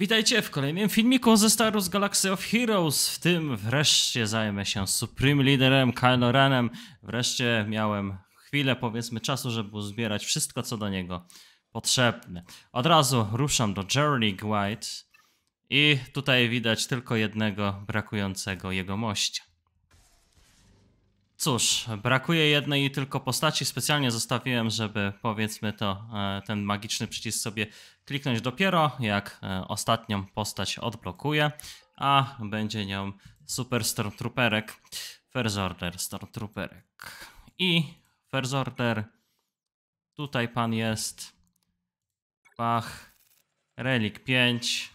Witajcie w kolejnym filmiku ze Star Wars Galaxy of Heroes. W tym wreszcie zajmę się Supreme Leaderem Kylo Renem. Wreszcie miałem chwilę, powiedzmy, czasu, żeby uzbierać wszystko, co do niego potrzebne. Od razu ruszam do Journey White i tutaj widać tylko jednego brakującego jegomościa. Cóż, brakuje jednej tylko postaci. Specjalnie zostawiłem, żeby powiedzmy to, e, ten magiczny przycisk sobie kliknąć dopiero, jak e, ostatnią postać odblokuję, a będzie nią Super Stormtrooperek, First Order Stormtrooperek. I First Order, tutaj pan jest, Bach, Relik 5,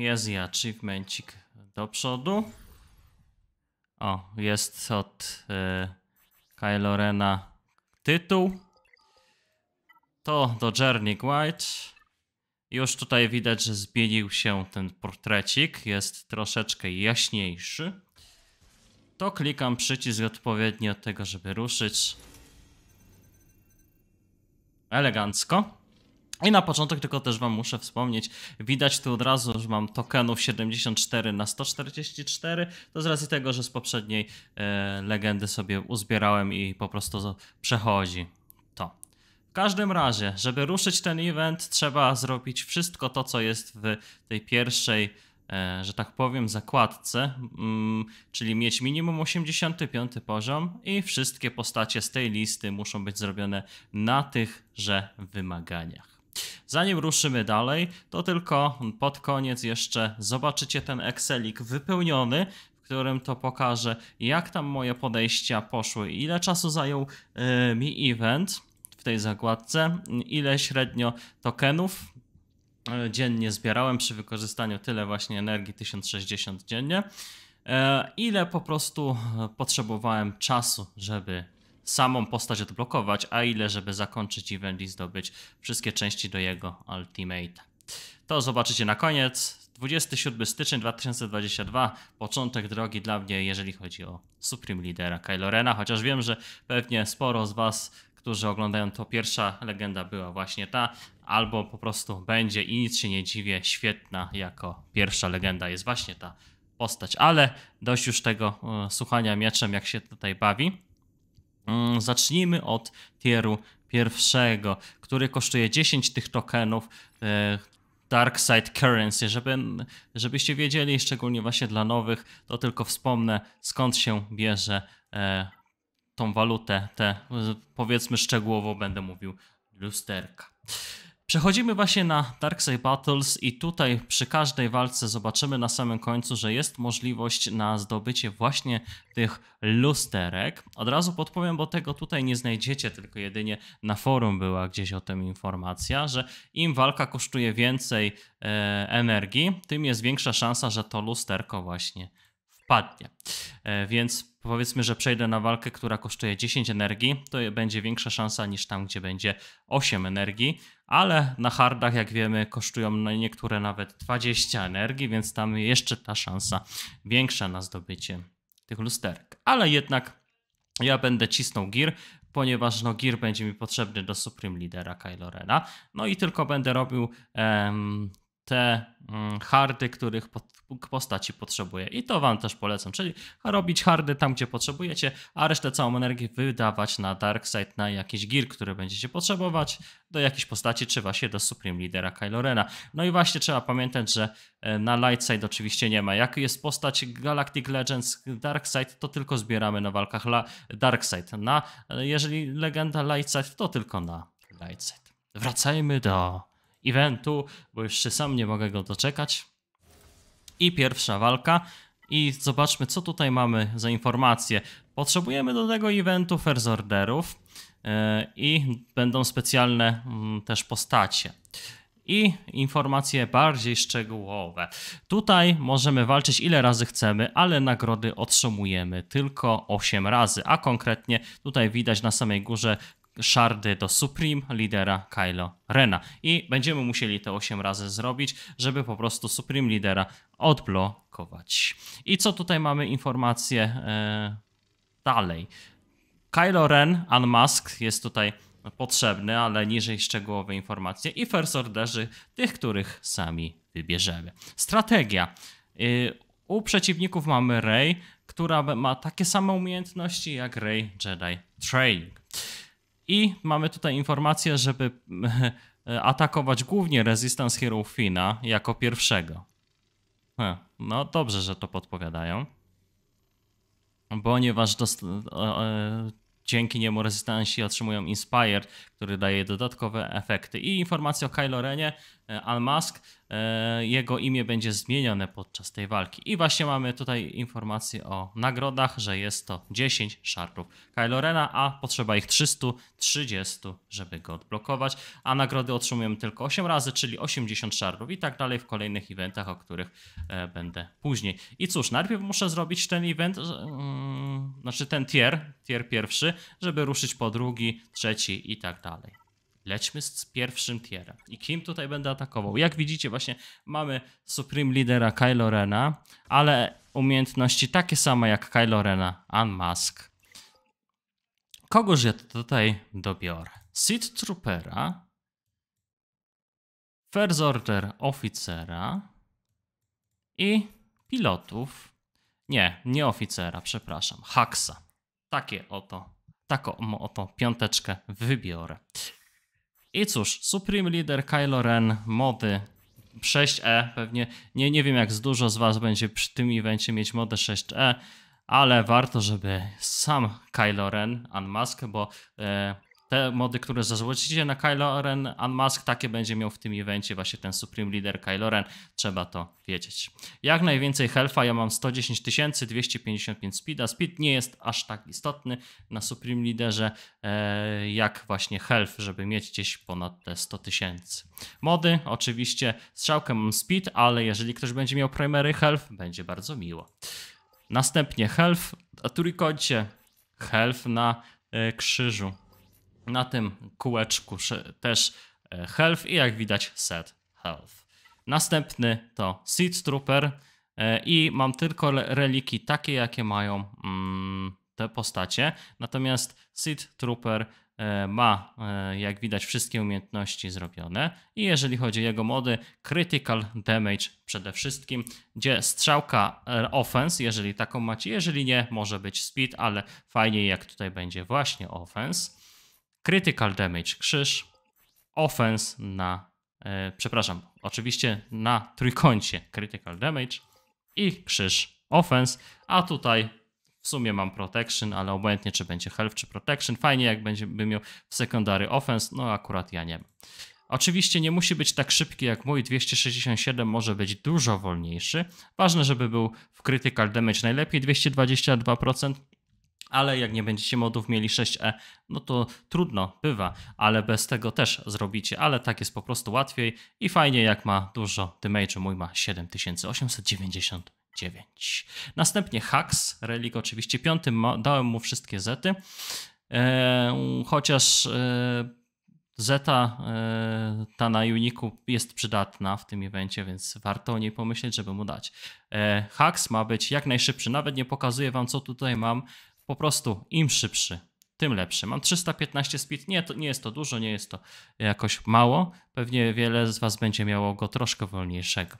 Jest i achievemencik do przodu. O, jest od y, Kylo Rena tytuł. To do Journey White. Już tutaj widać, że zmienił się ten portrecik. Jest troszeczkę jaśniejszy. To klikam przycisk odpowiednio od tego, żeby ruszyć. Elegancko. I na początek tylko też Wam muszę wspomnieć, widać tu od razu, że mam tokenów 74 na 144. To z racji tego, że z poprzedniej e, legendy sobie uzbierałem i po prostu przechodzi to. W każdym razie, żeby ruszyć ten event, trzeba zrobić wszystko to, co jest w tej pierwszej, e, że tak powiem, zakładce, mm, czyli mieć minimum 85 poziom i wszystkie postacie z tej listy muszą być zrobione na tychże wymaganiach. Zanim ruszymy dalej, to tylko pod koniec jeszcze zobaczycie ten Excelik wypełniony, w którym to pokażę, jak tam moje podejścia poszły, ile czasu zajął yy, mi event w tej zakładce, ile średnio tokenów e, dziennie zbierałem przy wykorzystaniu tyle właśnie energii 1060 dziennie, e, ile po prostu potrzebowałem czasu, żeby samą postać odblokować, a ile żeby zakończyć event i zdobyć wszystkie części do jego ultimate. To zobaczycie na koniec. 27 styczeń 2022, początek drogi dla mnie, jeżeli chodzi o Supreme Leadera Kylo Rena, chociaż wiem, że pewnie sporo z Was, którzy oglądają to, pierwsza legenda była właśnie ta, albo po prostu będzie i nic się nie dziwię, świetna jako pierwsza legenda jest właśnie ta postać, ale dość już tego e, słuchania mieczem, jak się tutaj bawi. Mm, zacznijmy od tieru pierwszego, który kosztuje 10 tych tokenów e, Dark Side Currency. Żeby, żebyście wiedzieli, szczególnie właśnie dla nowych, to tylko wspomnę skąd się bierze e, tą walutę. Te powiedzmy szczegółowo będę mówił lusterka. Przechodzimy właśnie na Darkseid Battles i tutaj przy każdej walce zobaczymy na samym końcu, że jest możliwość na zdobycie właśnie tych lusterek. Od razu podpowiem, bo tego tutaj nie znajdziecie, tylko jedynie na forum była gdzieś o tym informacja, że im walka kosztuje więcej e, energii, tym jest większa szansa, że to lusterko właśnie padnie. E, więc powiedzmy, że przejdę na walkę, która kosztuje 10 energii, to będzie większa szansa niż tam, gdzie będzie 8 energii, ale na hardach, jak wiemy, kosztują niektóre nawet 20 energii, więc tam jeszcze ta szansa większa na zdobycie tych lusterek. Ale jednak ja będę cisnął gear, ponieważ no, gear będzie mi potrzebny do Supreme lidera Kylo Rena. No i tylko będę robił em, te mm, hardy, których postaci potrzebuje. I to Wam też polecam, czyli robić hardy tam, gdzie potrzebujecie, a resztę całą energię wydawać na Darkseid, na jakiś gear, który będziecie potrzebować, do jakiejś postaci, czy właśnie do Supreme Leadera Kylo Rena. No i właśnie trzeba pamiętać, że e, na Lightside oczywiście nie ma. Jak jest postać Galactic Legends Darkseid, to tylko zbieramy na walkach La Darkseid. Na, e, jeżeli legenda Lightside, to tylko na Lightside. Wracajmy do eventu, bo już się sam nie mogę go doczekać. I pierwsza walka. I zobaczmy, co tutaj mamy za informacje. Potrzebujemy do tego eventu first orderów e, i będą specjalne mm, też postacie i informacje bardziej szczegółowe. Tutaj możemy walczyć ile razy chcemy, ale nagrody otrzymujemy tylko 8 razy, a konkretnie tutaj widać na samej górze szardy do Supreme lidera Kylo Rena. I będziemy musieli te 8 razy zrobić, żeby po prostu Supreme lidera odblokować. I co tutaj mamy informacje e, dalej? Kylo Ren Unmasked jest tutaj potrzebny, ale niżej szczegółowe informacje i first orderzy tych, których sami wybierzemy. Strategia. Y, u przeciwników mamy Rey, która ma takie same umiejętności jak Rey Jedi Training. I mamy tutaj informację, żeby e, atakować głównie Resistance Hero Fina jako pierwszego. E, no dobrze, że to podpowiadają. Ponieważ e, dzięki niemu rezystanci otrzymują Inspire, który daje dodatkowe efekty. I informacja o Kylo Renie, E, Elon Musk. E, jego imię będzie zmienione podczas tej walki. I właśnie mamy tutaj informację o nagrodach, że jest to 10 szarpów Kylo Rena, a potrzeba ich 330, żeby go odblokować. A nagrody otrzymujemy tylko 8 razy, czyli 80 szarpów i tak dalej w kolejnych eventach, o których e, będę później. I cóż, najpierw muszę zrobić ten event, mm, znaczy ten tier, tier pierwszy, żeby ruszyć po drugi, trzeci i tak dalej. Lećmy z pierwszym tierem. I kim tutaj będę atakował? Jak widzicie, właśnie mamy Supreme Leadera Kylo Rena, ale umiejętności takie same jak Kylo Rena, Unmask. Kogoż ja tutaj dobiorę? Sith Troopera, First Order Oficera i pilotów. Nie, nie oficera, przepraszam, haxa. Takie oto, taką oto piąteczkę wybiorę. I cóż, Supreme Leader Kylo Ren, mody 6E, pewnie nie, nie wiem jak z dużo z was będzie przy tym evencie mieć modę 6E, ale warto, żeby sam Kylo Ren, Unmask, bo... E, te mody, które założycie na Kylo Ren Unmask, takie będzie miał w tym evencie właśnie ten Supreme Leader Kylo Ren. Trzeba to wiedzieć. Jak najwięcej health'a, ja mam 110 tysięcy, 255 speeda. Speed nie jest aż tak istotny na Supreme Leaderze e, jak właśnie health, żeby mieć gdzieś ponad te 100 tysięcy. Mody, oczywiście strzałkę mam speed, ale jeżeli ktoś będzie miał primary health, będzie bardzo miło. Następnie health, a trójkącie health na e, krzyżu na tym kółeczku też e, health i jak widać set health. Następny to Seed Trooper e, i mam tylko reliki takie, jakie mają mm, te postacie. Natomiast Seed Trooper e, ma, jak widać, wszystkie umiejętności zrobione. I jeżeli chodzi o jego mody, critical damage przede wszystkim, gdzie strzałka offense, jeżeli taką macie, jeżeli nie, może być speed, ale fajnie jak tutaj będzie właśnie offense. Critical damage krzyż, offense na, e, przepraszam, oczywiście na trójkącie critical damage i krzyż offense, a tutaj w sumie mam protection, ale obojętnie czy będzie health czy protection, fajnie jak będzie miał w secondary offense, no akurat ja nie Oczywiście nie musi być tak szybki jak mój, 267 może być dużo wolniejszy. Ważne, żeby był w critical damage najlepiej 222%, ale jak nie będziecie modów mieli 6e, no to trudno, bywa, ale bez tego też zrobicie, ale tak jest po prostu łatwiej i fajnie jak ma dużo damage'u, mój ma 7890. 9. Następnie Hax, relik oczywiście piąty, dałem mu wszystkie zety, e, chociaż e, zeta e, ta na Uniku jest przydatna w tym evencie, więc warto o niej pomyśleć, żeby mu dać. E, Hax ma być jak najszybszy, nawet nie pokazuję wam co tutaj mam, po prostu im szybszy, tym lepszy. Mam 315 speed, nie, to, nie jest to dużo, nie jest to jakoś mało. Pewnie wiele z Was będzie miało go troszkę wolniejszego.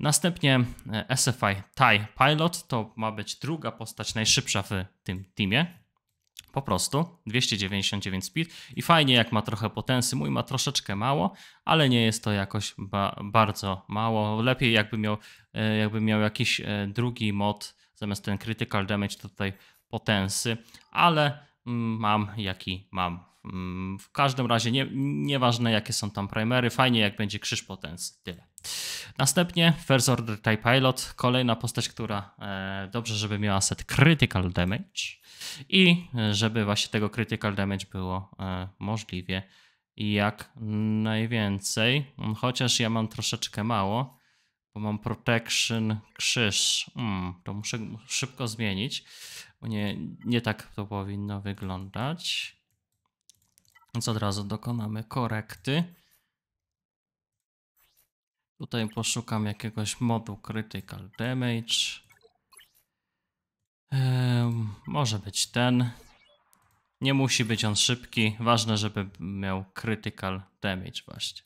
Następnie e, SFI TIE Pilot to ma być druga postać najszybsza w tym teamie, po prostu 299 speed i fajnie jak ma trochę potensy, mój ma troszeczkę mało, ale nie jest to jakoś ba bardzo mało, lepiej jakby miał, e, jakby miał jakiś e, drugi mod zamiast ten critical damage to tutaj potensy, ale mm, mam jaki mam. Mm, w każdym razie nie, nieważne jakie są tam primery, fajnie jak będzie krzyż potens, tyle. Następnie First Order Type Pilot, kolejna postać, która e, dobrze, żeby miała set critical damage i e, żeby właśnie tego critical damage było e, możliwie jak najwięcej, chociaż ja mam troszeczkę mało, bo mam protection krzyż, mm, to muszę szybko zmienić bo nie, nie tak to powinno wyglądać. Więc od razu dokonamy korekty. Tutaj poszukam jakiegoś modu Critical Damage. Eee, może być ten. Nie musi być on szybki. Ważne, żeby miał Critical Damage właśnie.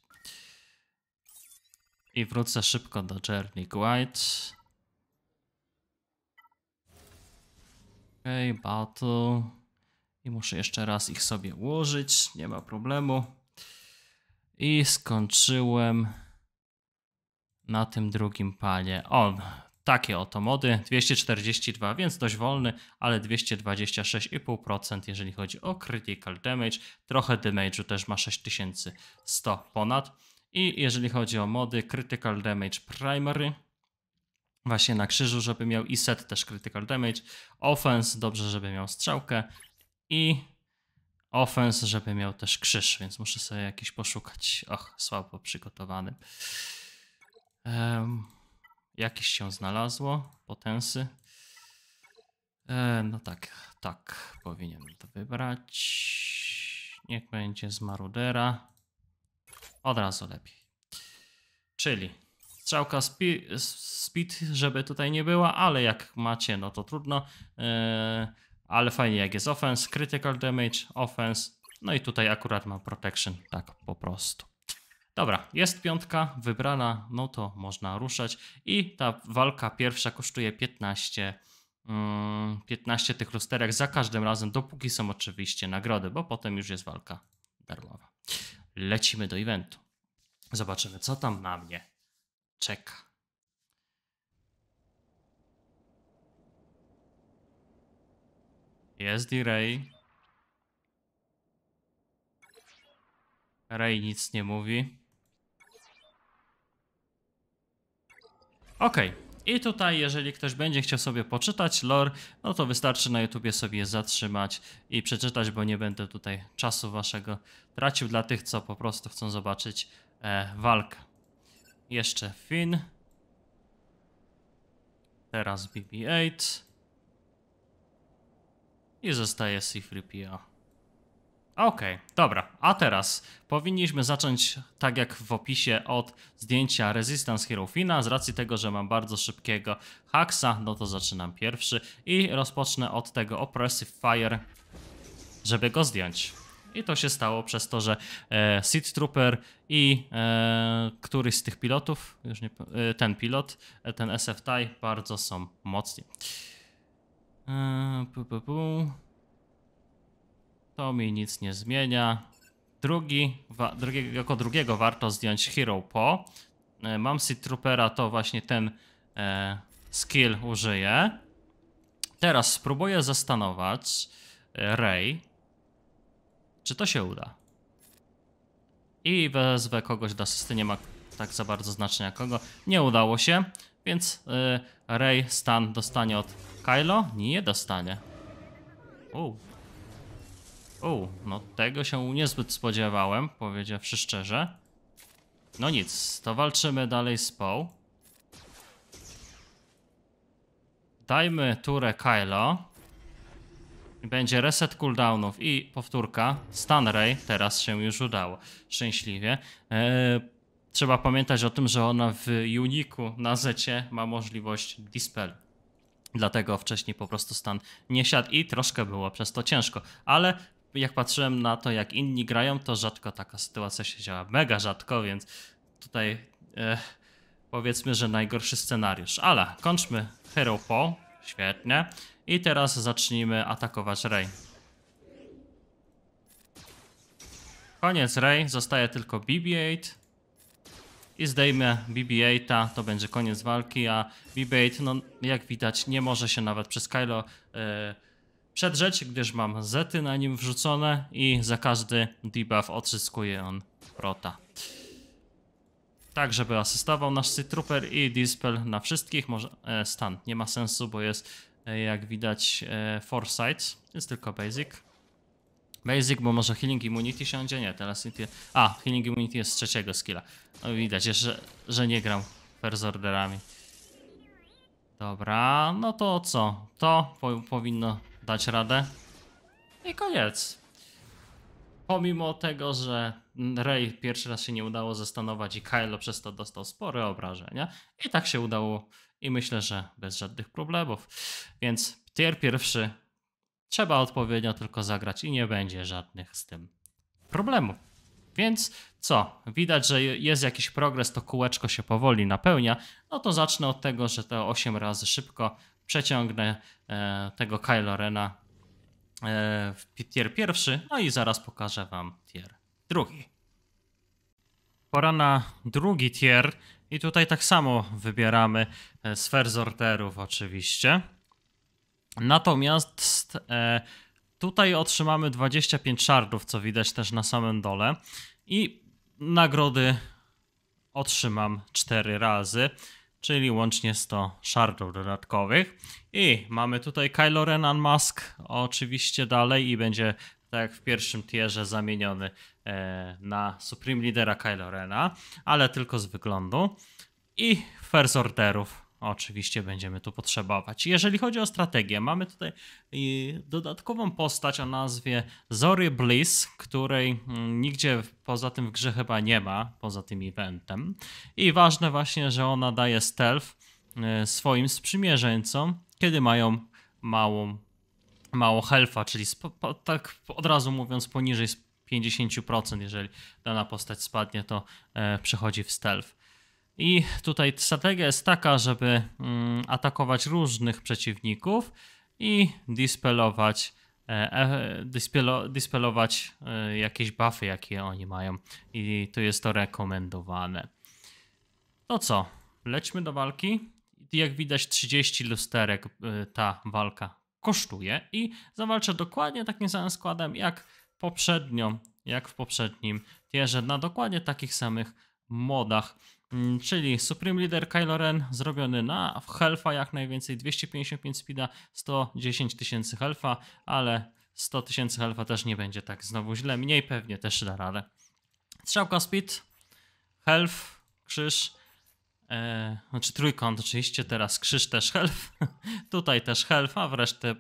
I wrócę szybko do Journey White. Okej, okay, battle. I muszę jeszcze raz ich sobie ułożyć, nie ma problemu. I skończyłem na tym drugim panie. O, takie oto mody, 242, więc dość wolny, ale 226,5% jeżeli chodzi o critical damage, trochę damage'u też ma 6100 ponad. I jeżeli chodzi o mody, critical damage primary właśnie na krzyżu, żeby miał i set też critical damage, offense dobrze, żeby miał strzałkę i offense, żeby miał też krzyż, więc muszę sobie jakiś poszukać. Och, słabo przygotowany. Um, jakiś się znalazło, potensy. E, no tak, tak, powinienem to wybrać. Niech będzie z marudera. Od razu lepiej. Czyli strzałka speed, żeby tutaj nie była, ale jak macie, no to trudno. E, ale fajnie jak jest offense, critical damage, offense. No i tutaj akurat mam protection, tak po prostu. Dobra, jest piątka wybrana, no to można ruszać. I ta walka pierwsza kosztuje 15 15 mm, tych lusterek za każdym razem, dopóki są oczywiście nagrody, bo potem już jest walka darmowa. Lecimy do eventu. Zobaczymy, co tam na mnie czeka. Jest i Ray. Ray nic nie mówi. Ok. I tutaj, jeżeli ktoś będzie chciał sobie poczytać lore, no to wystarczy na YouTubie sobie zatrzymać i przeczytać, bo nie będę tutaj czasu waszego tracił dla tych, co po prostu chcą zobaczyć e, walkę. Jeszcze Fin. Teraz BB-8. I zostaje C-3PO. Okej, okay, dobra. A teraz powinniśmy zacząć, tak jak w opisie, od zdjęcia Resistance Hero Fina. Z racji tego, że mam bardzo szybkiego haksa, no to zaczynam pierwszy. I rozpocznę od tego Oppressive Fire, żeby go zdjąć. I to się stało przez to, że e, Seed Trooper i e, któryś z tych pilotów, już nie, e, ten pilot, e, ten SF TIE bardzo są mocni. E, To mi nic nie zmienia. Drugi, wa, jako drugiego warto zdjąć Hero Po. E, mam Seed Troopera, to właśnie ten e, skill użyję. Teraz spróbuję zastanować e, Ray czy to się uda? I wezwę kogoś do asysty, nie ma tak za bardzo znaczenia kogo. Nie udało się, więc yy, Rey Stan dostanie od Kylo? Nie dostanie. O, o, no tego się niezbyt spodziewałem, powiedziawszy szczerze. No nic, to walczymy dalej z Poe. Dajmy turę Kylo. Będzie reset cooldownów i powtórka. Stun Ray teraz się już udało. Szczęśliwie. Eee, trzeba pamiętać o tym, że ona w uniku na zecie ma możliwość dispel. Dlatego wcześniej po prostu stan nie siadł i troszkę było przez to ciężko. Ale jak patrzyłem na to, jak inni grają, to rzadko taka sytuacja się działa. Mega rzadko, więc tutaj e, powiedzmy, że najgorszy scenariusz. Ale kończmy Hero Po. Świetnie. I teraz zacznijmy atakować Rey. Koniec Rey, zostaje tylko BB-8 i zdejmę BB-8, to będzie koniec walki, a BB-8, no jak widać, nie może się nawet przez Kylo yy, e, przedrzeć, gdyż mam zety na nim wrzucone i za każdy debuff odzyskuje on prota tak, żeby asystował nasz Citrooper i Dispel na wszystkich. Może, e, stan nie ma sensu, bo jest e, jak widać e, Foresight, jest tylko Basic. Basic, bo może Healing Immunity siądzie? Nie, teraz nie. A, Healing Immunity jest z trzeciego skilla. No, widać, że, że nie gram first orderami. Dobra, no to co? To po powinno dać radę. I koniec. Pomimo tego, że Rey pierwszy raz się nie udało zastanować i Kylo przez to dostał spore obrażenia. I tak się udało i myślę, że bez żadnych problemów. Więc tier pierwszy trzeba odpowiednio tylko zagrać i nie będzie żadnych z tym problemów. Więc co? Widać, że jest jakiś progres, to kółeczko się powoli napełnia. No to zacznę od tego, że te 8 razy szybko przeciągnę e, tego Kylo Rena e, w tier pierwszy, no i zaraz pokażę wam tier drugi. Pora na drugi tier i tutaj tak samo wybieramy e, sfer zorterów oczywiście. Natomiast e, tutaj otrzymamy 25 shardów co widać też na samym dole. I nagrody otrzymam 4 razy, czyli łącznie 100 shardów dodatkowych. I mamy tutaj Kylo Ren Unmask oczywiście dalej i będzie tak jak w pierwszym tierze zamieniony E, na Supreme lidera Kylo Rena, ale tylko z wyglądu. I first orderów oczywiście będziemy tu potrzebować. Jeżeli chodzi o strategię, mamy tutaj dodatkową postać o nazwie Zory Bliss, której mm, nigdzie poza tym w grze chyba nie ma, poza tym eventem. I ważne właśnie, że ona daje stealth e, swoim sprzymierzeńcom, kiedy mają małą mało helfa, czyli tak od razu mówiąc poniżej 50%, jeżeli dana postać spadnie, to e, przechodzi w stealth. I tutaj strategia jest taka, żeby mm, atakować różnych przeciwników i dispelować, e, e, dispelować jakieś buffy, jakie oni mają. I tu jest to rekomendowane. To co? Lećmy do walki. Jak widać 30 lusterek ta walka kosztuje i zawalczę dokładnie takim samym składem jak poprzednio, jak w poprzednim tierze, na dokładnie takich samych modach. Mm, czyli Supreme Leader Kylo Ren zrobiony na Helfa jak najwięcej, 255 speeda, 110 tysięcy Helfa, ale 100 tysięcy Helfa też nie będzie tak znowu źle, mniej pewnie też da radę. Strzałka speed, Helf, krzyż, e, znaczy trójkąt oczywiście, teraz krzyż też Helf, tutaj też health, a wreszcie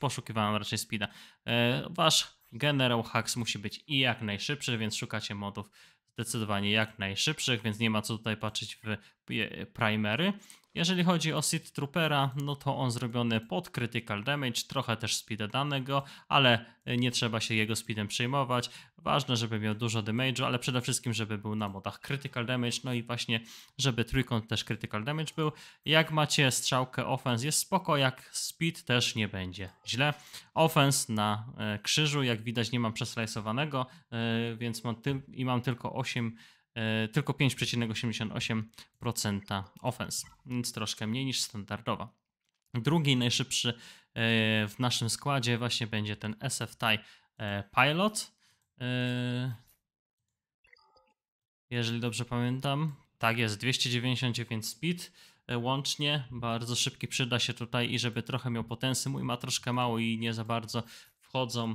poszukiwałem raczej speeda. E, wasz Generał Hux musi być i jak najszybszy, więc szukacie modów zdecydowanie jak najszybszych, więc nie ma co tutaj patrzeć w e, primery. Jeżeli chodzi o Seed Troopera, no to on zrobiony pod critical damage, trochę też speeda danego, ale e, nie trzeba się jego speedem przejmować. Ważne, żeby miał dużo damage'u, ale przede wszystkim, żeby był na modach critical damage, no i właśnie, żeby trójkąt też critical damage był. Jak macie strzałkę offense jest spoko, jak speed też nie będzie źle. Offense na e, krzyżu, jak widać nie mam przeslajsowanego, e, więc mam i mam tylko 8 E, tylko 5,88% offense, więc troszkę mniej niż standardowa. Drugi najszybszy e, w naszym składzie właśnie będzie ten Tie Pilot. E, jeżeli dobrze pamiętam, tak jest, 299 speed łącznie, bardzo szybki przyda się tutaj i żeby trochę miał potensy, mój ma troszkę mało i nie za bardzo wchodzą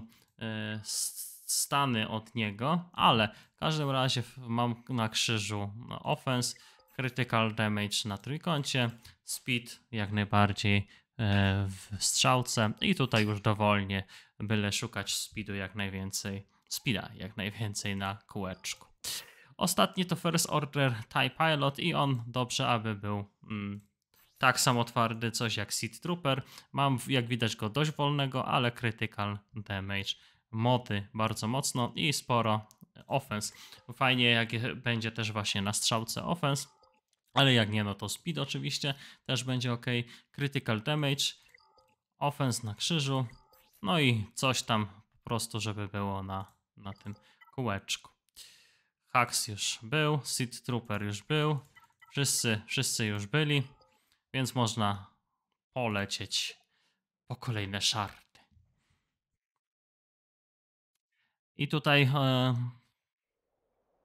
z stany od niego, ale w każdym razie mam na krzyżu no, offense, critical damage na trójkącie, speed jak najbardziej e, w strzałce i tutaj już dowolnie, byle szukać speedu jak najwięcej, speeda jak najwięcej na kółeczku. Ostatni to First Order TIE Pilot i on dobrze, aby był mm, tak samo twardy coś jak Seed Trooper. Mam jak widać go dość wolnego, ale critical damage moty bardzo mocno i sporo offense. Fajnie jak będzie też właśnie na strzałce offense, ale jak nie no to speed oczywiście też będzie ok. Critical damage, offense na krzyżu, no i coś tam po prostu żeby było na, na tym kółeczku. Hacks już był, Seed Trooper już był, wszyscy, wszyscy już byli, więc można polecieć po kolejne szarty. I tutaj e,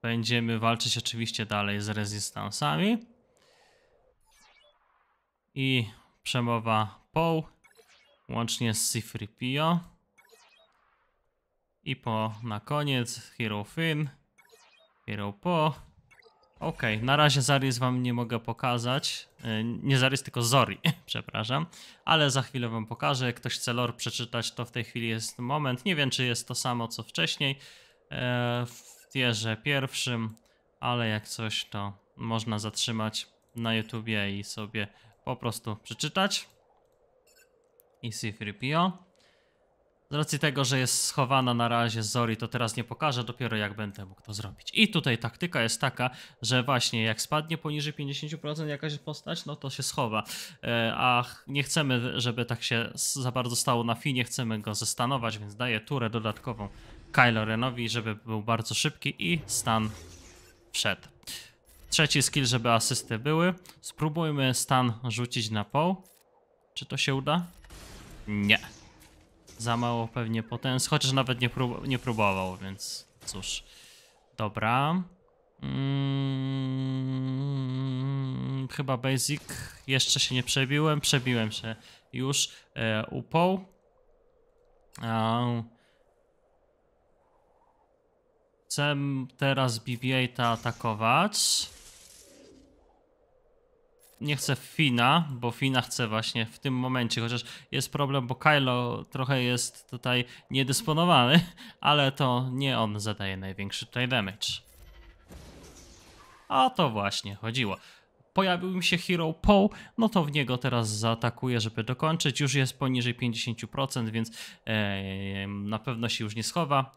będziemy walczyć oczywiście dalej z rezystansami. I przemowa Poł, łącznie z c I po na koniec Hero Finn, Hero Po. Okej, okay, na razie Zarys wam nie mogę pokazać. E, nie Zarys, tylko Zori, przepraszam. Ale za chwilę wam pokażę. Jak ktoś chce lore przeczytać, to w tej chwili jest moment. Nie wiem, czy jest to samo, co wcześniej e, w tierze pierwszym, ale jak coś, to można zatrzymać na YouTubie i sobie po prostu przeczytać. I C3PO. Z racji tego, że jest schowana na razie z Zori, to teraz nie pokażę, dopiero jak będę mógł to zrobić. I tutaj taktyka jest taka, że właśnie jak spadnie poniżej 50% jakaś postać, no to się schowa. E, a nie chcemy, żeby tak się za bardzo stało na finie, chcemy go zastanować, więc daję turę dodatkową Kylo Renowi, żeby był bardzo szybki i stan wszedł. Trzeci skill, żeby asysty były. Spróbujmy stan rzucić na poł. Czy to się uda? Nie. Za mało pewnie potem, chociaż nawet nie, prób nie próbował, więc cóż. Dobra. Mm, chyba basic. Jeszcze się nie przebiłem. Przebiłem się już. E, upał. E, chcę teraz BB-8 atakować nie chcę Fina, bo Fina chcę właśnie w tym momencie, chociaż jest problem, bo Kylo trochę jest tutaj niedysponowany, ale to nie on zadaje największy tutaj damage. A to właśnie chodziło. Pojawił mi się Hero Paul, no to w niego teraz zaatakuję, żeby dokończyć. Już jest poniżej 50%, więc e, na pewno się już nie schowa.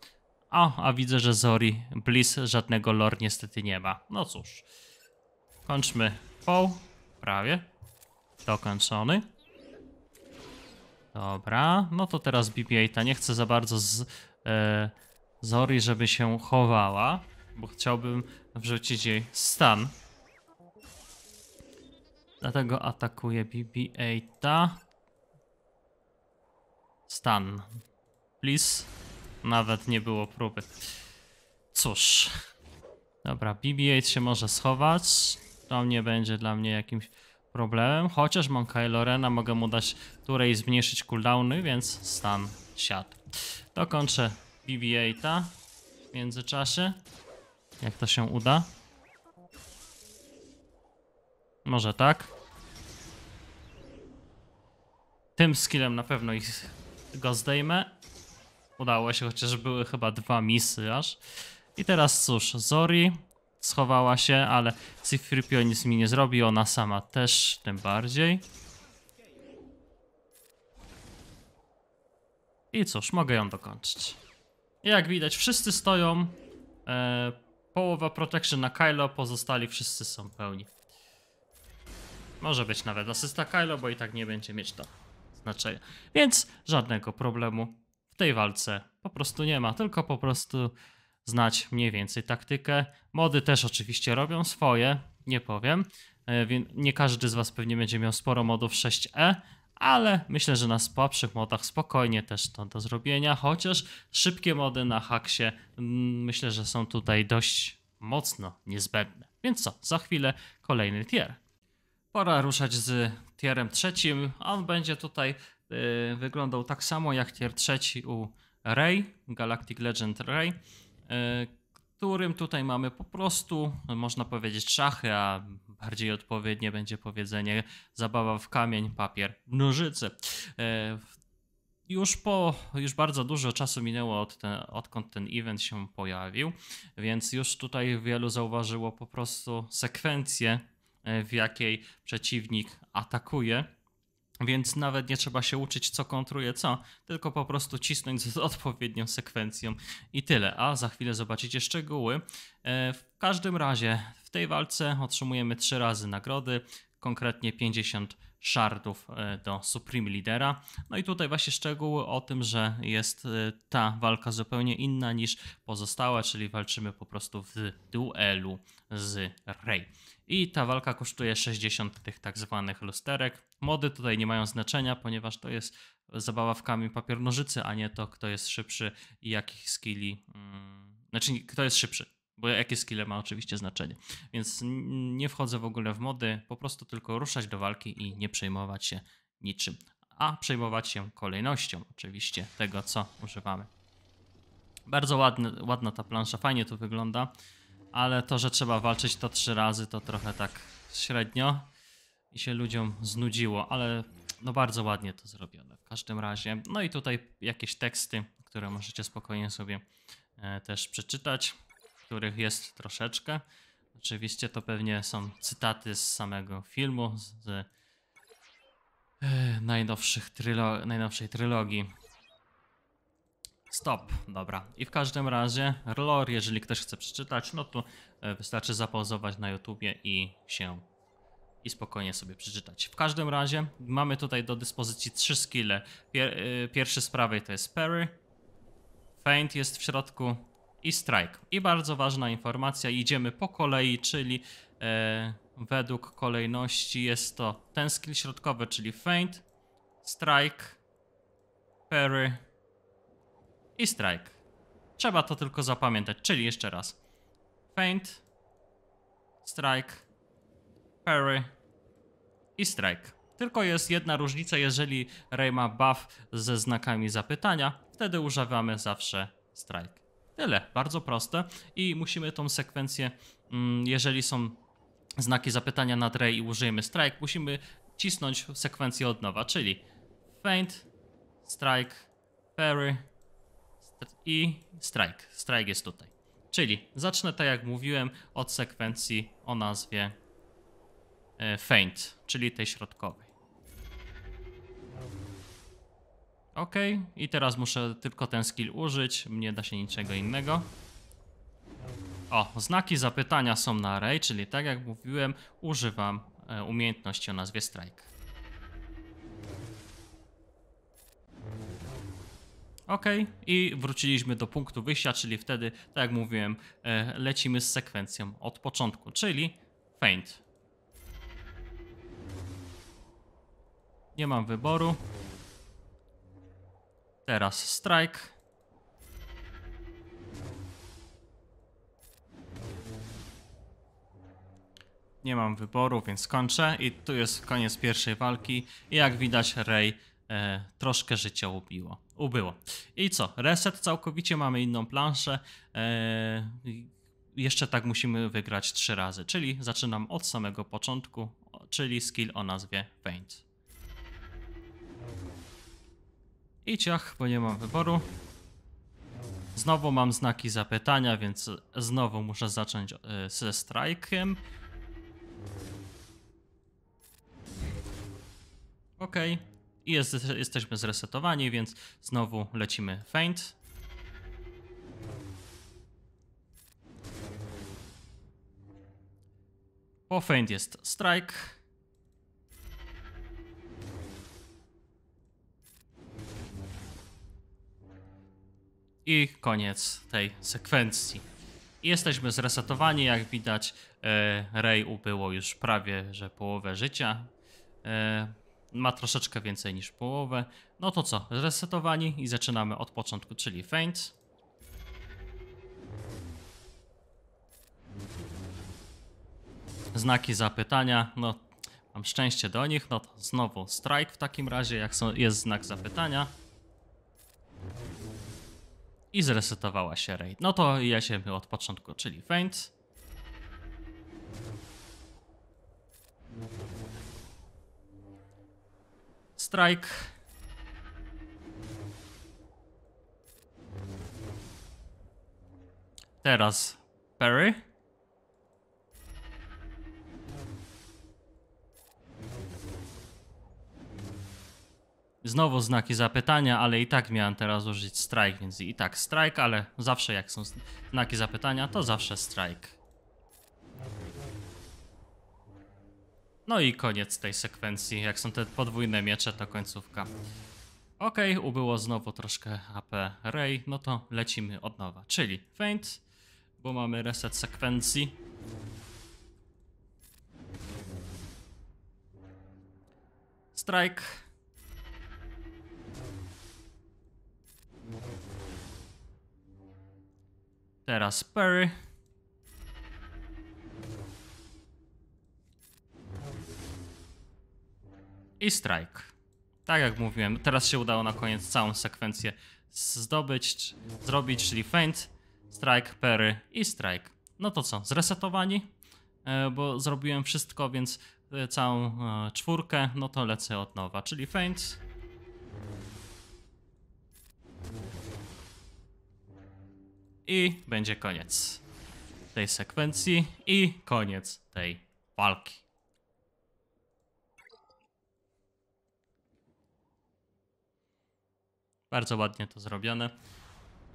A, a widzę, że Zori Bliss żadnego lore niestety nie ma. No cóż. Kończmy Paul prawie. Dokończony. Dobra, no to teraz BB-8 nie chcę za bardzo z, e, Zori, żeby się chowała, bo chciałbym wrzucić jej stan. Dlatego atakuję BB-8. Stan. Please. Nawet nie było próby. Cóż. Dobra, BB-8 się może schować to nie będzie dla mnie jakimś problemem, chociaż mam Kylorena, mogę mu dać turę i zmniejszyć cooldowny, więc stan siad. Dokończę BB-8 w międzyczasie, jak to się uda. Może tak. Tym skillem na pewno ich go zdejmę. Udało się, chociaż były chyba dwa misy aż. I teraz cóż, Zori schowała się, ale Cyfrypio nic mi nie zrobi, ona sama też tym bardziej. I cóż, mogę ją dokończyć. Jak widać, wszyscy stoją. E, połowa protection na Kylo, pozostali wszyscy są pełni. Może być nawet asysta Kylo, bo i tak nie będzie mieć to znaczenia. Więc żadnego problemu w tej walce po prostu nie ma, tylko po prostu znać mniej więcej taktykę. Mody też oczywiście robią swoje, nie powiem. E, nie każdy z Was pewnie będzie miał sporo modów 6E, ale myślę, że na słabszych modach spokojnie też to do zrobienia, chociaż szybkie mody na haksie mm, myślę, że są tutaj dość mocno niezbędne. Więc co, za chwilę kolejny tier. Pora ruszać z tierem trzecim. On będzie tutaj yy, wyglądał tak samo jak tier trzeci u Ray, Galactic Legend Ray. E, którym tutaj mamy po prostu, można powiedzieć, szachy, a bardziej odpowiednie będzie powiedzenie zabawa w kamień, papier, nożyce. E, już, po, już bardzo dużo czasu minęło od ten, odkąd ten event się pojawił, więc już tutaj wielu zauważyło po prostu sekwencję, e, w jakiej przeciwnik atakuje więc nawet nie trzeba się uczyć, co kontruje co, tylko po prostu cisnąć z odpowiednią sekwencją i tyle. A za chwilę zobaczycie szczegóły. E, w każdym razie w tej walce otrzymujemy trzy razy nagrody, konkretnie 50 Shardów e, do Supreme Leadera. No i tutaj właśnie szczegóły o tym, że jest e, ta walka zupełnie inna niż pozostała, czyli walczymy po prostu w duelu z Rey. I ta walka kosztuje 60 tych tak zwanych lusterek. Mody tutaj nie mają znaczenia, ponieważ to jest zabawa w kamień papier nożycy, a nie to kto jest szybszy i jakich skilli, hmm, znaczy kto jest szybszy bo jakie skille ma oczywiście znaczenie. Więc nie wchodzę w ogóle w mody, po prostu tylko ruszać do walki i nie przejmować się niczym, a przejmować się kolejnością oczywiście tego, co używamy. Bardzo ładny, ładna ta plansza, fajnie tu wygląda, ale to, że trzeba walczyć to trzy razy, to trochę tak średnio i się ludziom znudziło, ale no bardzo ładnie to zrobione w każdym razie. No i tutaj jakieś teksty, które możecie spokojnie sobie e, też przeczytać których jest troszeczkę. Oczywiście to pewnie są cytaty z samego filmu, z, z e, najnowszych trylo najnowszej trylogii. Stop, dobra. I w każdym razie, lore, jeżeli ktoś chce przeczytać, no to e, wystarczy zapauzować na YouTubie i się i spokojnie sobie przeczytać. W każdym razie mamy tutaj do dyspozycji trzy skille. Pier e, pierwszy z prawej to jest Perry. Feint jest w środku, i strike. I bardzo ważna informacja, idziemy po kolei, czyli e, według kolejności jest to ten skill środkowy, czyli feint, strike, parry i strike. Trzeba to tylko zapamiętać, czyli jeszcze raz. Feint, strike, parry i strike. Tylko jest jedna różnica, jeżeli Ray ma buff ze znakami zapytania, wtedy używamy zawsze strike. Tyle, bardzo proste i musimy tą sekwencję, mm, jeżeli są znaki zapytania na Ray i użyjemy strike, musimy cisnąć sekwencję od nowa, czyli feint, strike, parry i strike. Strike jest tutaj. Czyli zacznę, tak jak mówiłem, od sekwencji o nazwie e, feint, czyli tej środkowej. OK. I teraz muszę tylko ten skill użyć, nie da się niczego innego. O, znaki zapytania są na array, czyli tak jak mówiłem, używam e, umiejętności o nazwie strike. OK, i wróciliśmy do punktu wyjścia, czyli wtedy, tak jak mówiłem, e, lecimy z sekwencją od początku, czyli feint. Nie mam wyboru. Teraz strike. Nie mam wyboru, więc kończę. I tu jest koniec pierwszej walki. I jak widać, Rey e, troszkę życia ubiło. ubyło. I co? Reset całkowicie, mamy inną planszę. E, jeszcze tak musimy wygrać trzy razy, czyli zaczynam od samego początku, czyli skill o nazwie Paint. I ciach, bo nie mam wyboru. Znowu mam znaki zapytania, więc znowu muszę zacząć e, ze strajkiem. Ok. I jest, jesteśmy zresetowani, więc znowu lecimy feint. Po feint jest strike. I koniec tej sekwencji. Jesteśmy zresetowani, jak widać. E, Rej ubyło już prawie, że połowę życia. E, ma troszeczkę więcej niż połowę. No to co, zresetowani i zaczynamy od początku, czyli feint. Znaki zapytania, no mam szczęście do nich, no to znowu strike w takim razie, jak są, jest znak zapytania i zresetowała się raid. No to jedziemy od początku, czyli feint. Strike. Teraz parry. Znowu znaki zapytania, ale i tak miałem teraz użyć strike, więc i tak strike, ale zawsze jak są znaki zapytania, to zawsze strike. No i koniec tej sekwencji. Jak są te podwójne miecze, to końcówka. Ok, ubyło znowu troszkę HP Ray, no to lecimy od nowa, czyli feint, bo mamy reset sekwencji. Strike. Teraz Perry. I strike. Tak jak mówiłem, teraz się udało na koniec całą sekwencję zdobyć, zrobić, czyli feint, strike, Perry i strike. No to co, zresetowani? E, bo zrobiłem wszystko, więc e, całą e, czwórkę, no to lecę od nowa, czyli feint, i będzie koniec tej sekwencji i koniec tej walki. Bardzo ładnie to zrobione.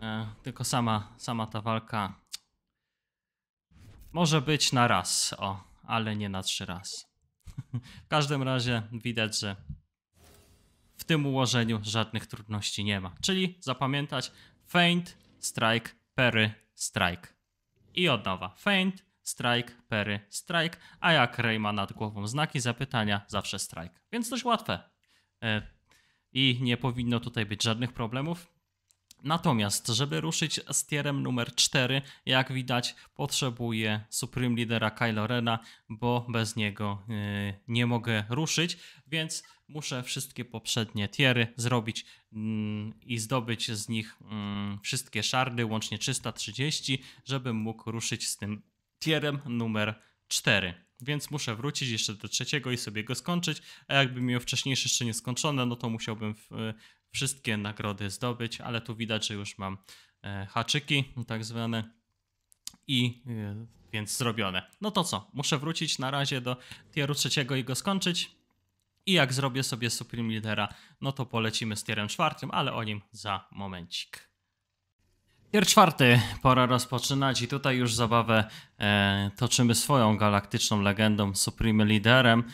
E, tylko sama, sama ta walka może być na raz, o, ale nie na trzy raz. w każdym razie widać, że w tym ułożeniu żadnych trudności nie ma. Czyli zapamiętać, feint, strike, pery, strike. I od nowa. Feint, strike, pery, strike. A jak Ray ma nad głową znaki zapytania, zawsze strike. Więc dość łatwe. E, I nie powinno tutaj być żadnych problemów. Natomiast, żeby ruszyć z tierem numer 4, jak widać, potrzebuję Supreme Leadera Kylo Rena, bo bez niego yy, nie mogę ruszyć, więc muszę wszystkie poprzednie tiery zrobić yy, i zdobyć z nich yy, wszystkie szardy, łącznie 330, żebym mógł ruszyć z tym tierem numer 4 więc muszę wrócić jeszcze do trzeciego i sobie go skończyć, a jakbym miał wcześniejsze jeszcze nieskończone, no to musiałbym w, wszystkie nagrody zdobyć, ale tu widać, że już mam e, haczyki tak zwane i e, więc zrobione. No to co, muszę wrócić na razie do tieru trzeciego i go skończyć. I jak zrobię sobie Supreme Leadera, no to polecimy z tierem czwartym, ale o nim za momencik. Tier czwarty, pora rozpoczynać i tutaj już zabawę e, toczymy swoją galaktyczną legendą, Supreme Liderem.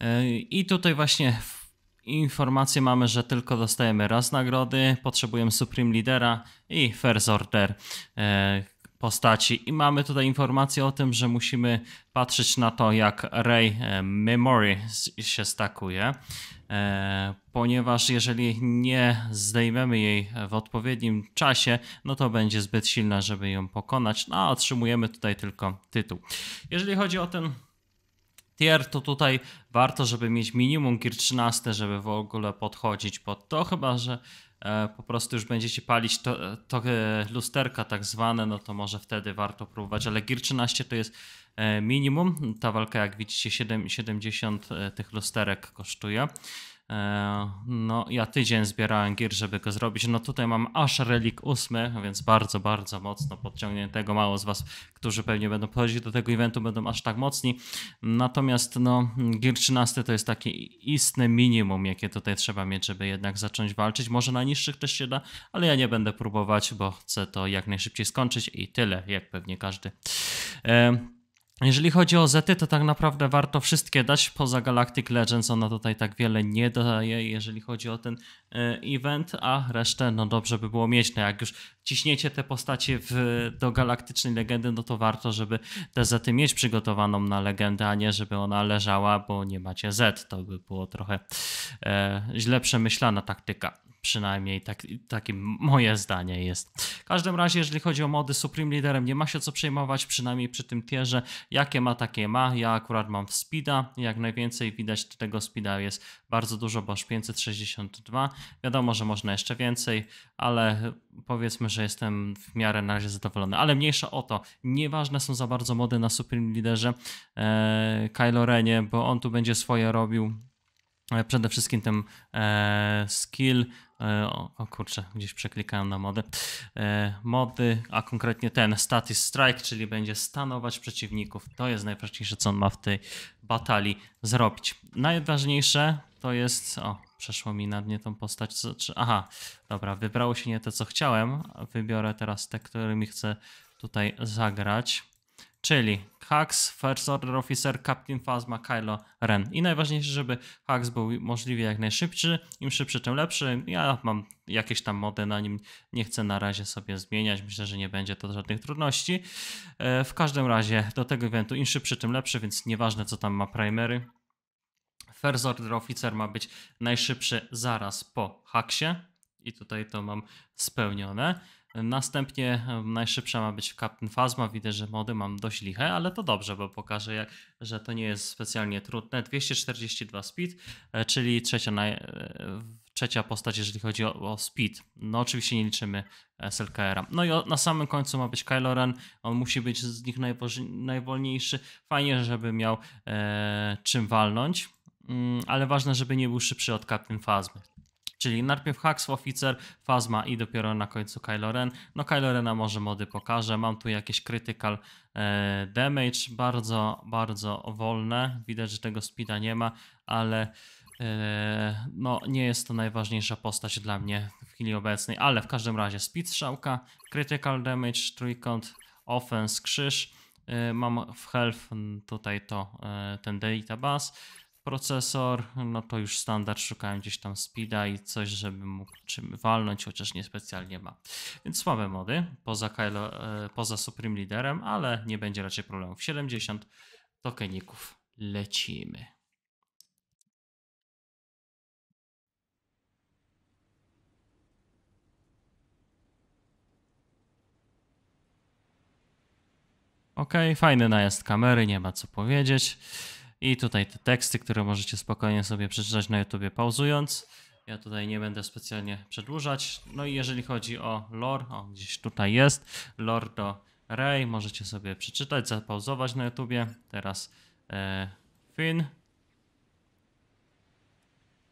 E, I tutaj właśnie w Informacje mamy, że tylko dostajemy raz nagrody, potrzebujemy Supreme Leadera i First Order e, postaci. I mamy tutaj informację o tym, że musimy patrzeć na to, jak Ray e, Memory się stakuje, e, ponieważ jeżeli nie zdejmiemy jej w odpowiednim czasie, no to będzie zbyt silna, żeby ją pokonać, no a otrzymujemy tutaj tylko tytuł. Jeżeli chodzi o ten tier, to tutaj warto, żeby mieć minimum gear 13, żeby w ogóle podchodzić pod to, chyba że e, po prostu już będziecie palić to, e, to e, lusterka tak zwane, no to może wtedy warto próbować, ale gear 13 to jest minimum. Ta walka, jak widzicie, 7, 70 tych lusterek kosztuje. E, no, ja tydzień zbierałem gier, żeby go zrobić. No tutaj mam aż relik ósmy, więc bardzo, bardzo mocno podciągniętego. Mało z Was, którzy pewnie będą podchodzić do tego eventu, będą aż tak mocni. Natomiast no, gier 13 to jest takie istne minimum, jakie tutaj trzeba mieć, żeby jednak zacząć walczyć. Może na niższych też się da, ale ja nie będę próbować, bo chcę to jak najszybciej skończyć i tyle, jak pewnie każdy. E, jeżeli chodzi o Zety, to tak naprawdę warto wszystkie dać, poza Galactic Legends ona tutaj tak wiele nie daje, jeżeli chodzi o ten e, event, a resztę no dobrze by było mieć, no jak już ciśniecie te postacie w, do galaktycznej legendy, no to warto, żeby te Zety mieć przygotowaną na legendę, a nie żeby ona leżała, bo nie macie Z, to by było trochę e, źle przemyślana taktyka. Przynajmniej tak, takie moje zdanie jest. W każdym razie, jeżeli chodzi o mody, Supreme Leaderem nie ma się co przejmować, przynajmniej przy tym tierze. Jakie ma, takie ma. Ja akurat mam w Speeda. Jak najwięcej widać tego Speeda jest bardzo dużo, bo aż 562. Wiadomo, że można jeszcze więcej, ale powiedzmy, że jestem w miarę na razie zadowolony. Ale mniejsza o to. Nieważne są za bardzo mody na Supreme Leaderze e, Kylo Renie, bo on tu będzie swoje robił. E, przede wszystkim ten e, skill E, o, o kurczę, gdzieś przeklikałem na mody. E, mody, a konkretnie ten status strike, czyli będzie stanować przeciwników. To jest najważniejsze, co on ma w tej batalii zrobić. Najważniejsze to jest. O, przeszło mi na mnie tą postać. Aha, dobra, wybrało się nie to, co chciałem. Wybiorę teraz te, którymi chcę tutaj zagrać czyli Hux, First Order Officer, Captain Phasma, Kylo Ren. I najważniejsze, żeby Hux był możliwie jak najszybszy, im szybszy, tym lepszy. Ja mam jakieś tam mody na nim, nie chcę na razie sobie zmieniać, myślę, że nie będzie to żadnych trudności. E, w każdym razie do tego eventu im szybszy, tym lepszy, więc nieważne co tam ma primery. First Order Officer ma być najszybszy zaraz po Huxie i tutaj to mam spełnione. Następnie e, najszybsza ma być Captain Phasma. Widzę, że mody mam dość liche, ale to dobrze, bo pokażę, jak, że to nie jest specjalnie trudne. 242 speed, e, czyli trzecia, naj, e, trzecia postać, jeżeli chodzi o, o speed. No oczywiście nie liczymy SLKR-a. No i o, na samym końcu ma być Kylo Ren. On musi być z nich najwolniejszy. Fajnie, żeby miał e, czym walnąć, mm, ale ważne, żeby nie był szybszy od Captain Phasmy. Czyli najpierw Hux, oficer, Fazma i dopiero na końcu Kylo Ren. No Kylo Rena może mody pokażę. Mam tu jakieś critical e, damage, bardzo, bardzo wolne. Widać, że tego speeda nie ma, ale e, no nie jest to najważniejsza postać dla mnie w chwili obecnej. Ale w każdym razie speed strzałka, critical damage, trójkąt, offense, krzyż. E, mam w health tutaj to e, ten data bus procesor, no to już standard, szukałem gdzieś tam speeda i coś, żeby mógł czym walnąć, chociaż niespecjalnie ma. Więc słabe mody, poza, Kylo, e, poza Supreme Leaderem, ale nie będzie raczej problemów. 70 tokeników, lecimy. Ok, fajny najazd kamery, nie ma co powiedzieć. I tutaj te teksty, które możecie spokojnie sobie przeczytać na YouTube, pauzując. Ja tutaj nie będę specjalnie przedłużać. No i jeżeli chodzi o lore, on gdzieś tutaj jest, lore do Rey, możecie sobie przeczytać, zapauzować na YouTubie. Teraz e, Finn.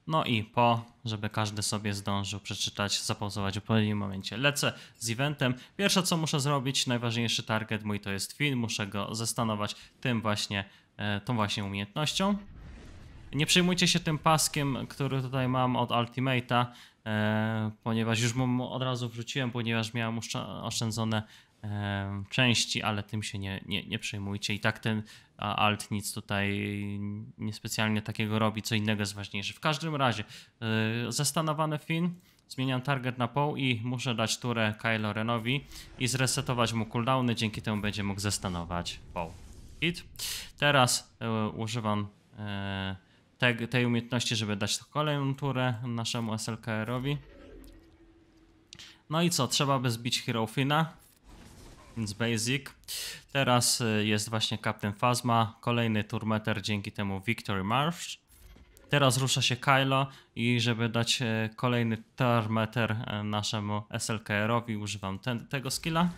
No i po, żeby każdy sobie zdążył przeczytać, zapauzować w odpowiednim momencie. Lecę z eventem. Pierwsze co muszę zrobić, najważniejszy target mój to jest Finn, muszę go zastanować tym właśnie E, tą właśnie umiejętnością. Nie przejmujcie się tym paskiem, który tutaj mam od Ultimate'a, e, ponieważ już mu od razu wrzuciłem, ponieważ miałem oszczędzone e, części, ale tym się nie, nie, nie przejmujcie. I tak ten alt nic tutaj niespecjalnie takiego robi, co innego jest ważniejsze. W każdym razie, zastanowany fin. zmieniam target na pół i muszę dać turę Kylo Renowi i zresetować mu cooldowny, dzięki temu będzie mógł zastanować pół. Teraz e, używam e, tej umiejętności, żeby dać kolejną turę naszemu SLKR-owi. No i co, trzeba by zbić Hirofina, więc basic. Teraz e, jest właśnie Captain Phasma, kolejny turmeter dzięki temu Victory March. Teraz rusza się Kylo i żeby dać kolejny turmeter naszemu SLKR-owi używam ten, tego skilla.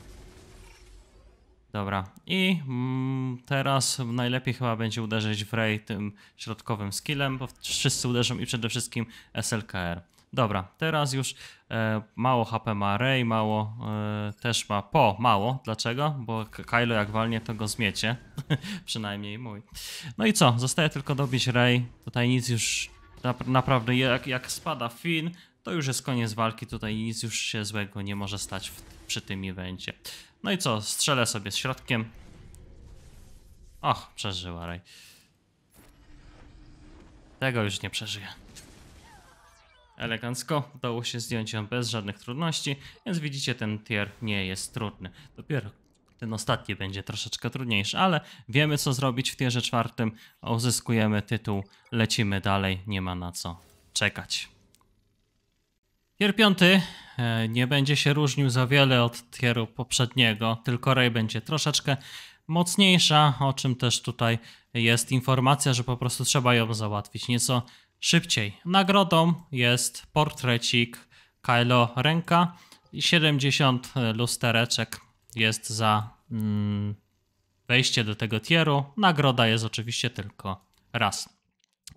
Dobra, i mm, teraz najlepiej chyba będzie uderzyć w Ray tym środkowym skillem, bo wszyscy uderzą i przede wszystkim SLKR. Dobra, teraz już e, mało HP ma Ray, mało e, też ma Po, mało. Dlaczego? Bo Kylo jak walnie to go zmiecie, przynajmniej mój. No i co, zostaje tylko dobić Ray, tutaj nic już, naprawdę jak, jak spada Finn, to już jest koniec walki, tutaj nic już się złego nie może stać w, przy tym evencie. No i co, strzelę sobie z środkiem. Och, przeżyła Ray. Tego już nie przeżyję. Elegancko udało się zdjąć ją bez żadnych trudności, więc widzicie ten tier nie jest trudny. Dopiero ten ostatni będzie troszeczkę trudniejszy, ale wiemy co zrobić w tierze czwartym, uzyskujemy tytuł, lecimy dalej, nie ma na co czekać. Tier 5 e, nie będzie się różnił za wiele od tieru poprzedniego, tylko Ray będzie troszeczkę mocniejsza, o czym też tutaj jest informacja, że po prostu trzeba ją załatwić nieco szybciej. Nagrodą jest portrecik Kylo Renka i 70 lustereczek jest za mm, wejście do tego tieru. Nagroda jest oczywiście tylko raz.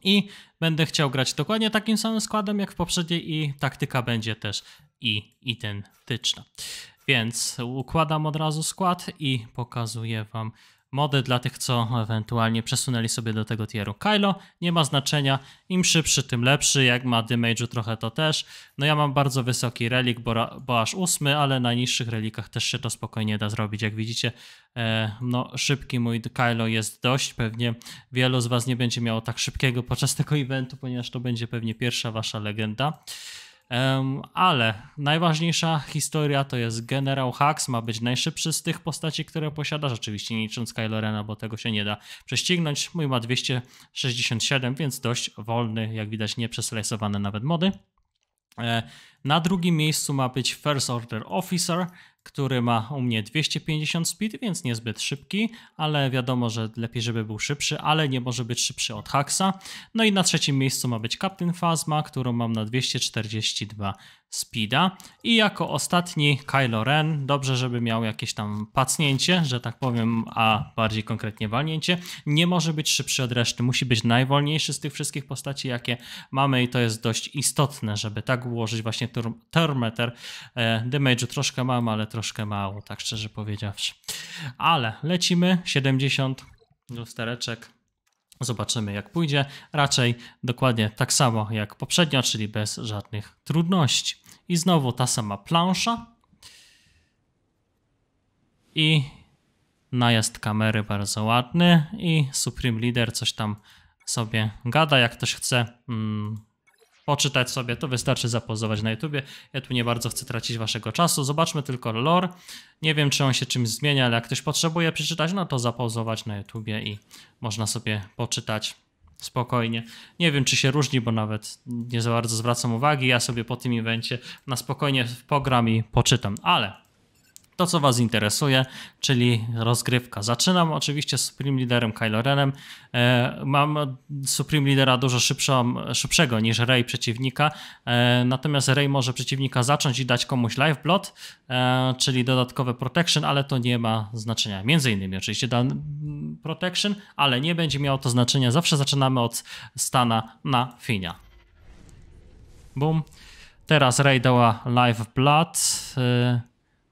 I będę chciał grać dokładnie takim samym składem jak w poprzedniej i taktyka będzie też i identyczna. Więc układam od razu skład i pokazuję Wam mody dla tych, co ewentualnie przesunęli sobie do tego tieru. Kylo nie ma znaczenia, im szybszy, tym lepszy, jak ma damage'u trochę to też. No ja mam bardzo wysoki relik, bo, bo aż ósmy, ale na niższych relikach też się to spokojnie da zrobić. Jak widzicie, e, no szybki mój Kylo jest dość, pewnie wielu z was nie będzie miało tak szybkiego podczas tego eventu, ponieważ to będzie pewnie pierwsza wasza legenda ale najważniejsza historia to jest generał Hux, ma być najszybszy z tych postaci, które posiada, rzeczywiście nie licząc Kylorena, bo tego się nie da prześcignąć. Mój ma 267, więc dość wolny, jak widać nie przeslesowane nawet mody. E, na drugim miejscu ma być First Order Officer, który ma u mnie 250 speed, więc niezbyt szybki, ale wiadomo, że lepiej, żeby był szybszy, ale nie może być szybszy od Haxa. No i na trzecim miejscu ma być Captain Phasma, którą mam na 242 speeda. I jako ostatni Kylo Ren, dobrze, żeby miał jakieś tam pacnięcie, że tak powiem, a bardziej konkretnie walnięcie. Nie może być szybszy od reszty, musi być najwolniejszy z tych wszystkich postaci, jakie mamy i to jest dość istotne, żeby tak ułożyć właśnie term termeter. E, damage'u troszkę mam, ale troszkę troszkę mało, tak szczerze powiedziawszy. Ale lecimy, 70 lustereczek. Zobaczymy jak pójdzie. Raczej dokładnie tak samo jak poprzednio, czyli bez żadnych trudności. I znowu ta sama plansza. I najazd kamery bardzo ładny. I Supreme Leader coś tam sobie gada. Jak ktoś chce mm, poczytać sobie, to wystarczy zapozować na YouTubie. Ja tu nie bardzo chcę tracić waszego czasu. Zobaczmy tylko lore. Nie wiem, czy on się czymś zmienia, ale jak ktoś potrzebuje przeczytać, no to zapozować na YouTubie i można sobie poczytać spokojnie. Nie wiem, czy się różni, bo nawet nie za bardzo zwracam uwagi. Ja sobie po tym evencie na spokojnie pogram i poczytam, ale to, co Was interesuje, czyli rozgrywka. Zaczynam oczywiście z Supreme Leaderem Kylo Renem. E, mam Supreme Leadera dużo szybszą, szybszego niż Rey przeciwnika, e, natomiast Rey może przeciwnika zacząć i dać komuś lifeblood, Blood, e, czyli dodatkowe protection, ale to nie ma znaczenia. Między innymi oczywiście dan protection, ale nie będzie miało to znaczenia. Zawsze zaczynamy od stana na finia. Boom. Teraz Rey dała lifeblood. Blood.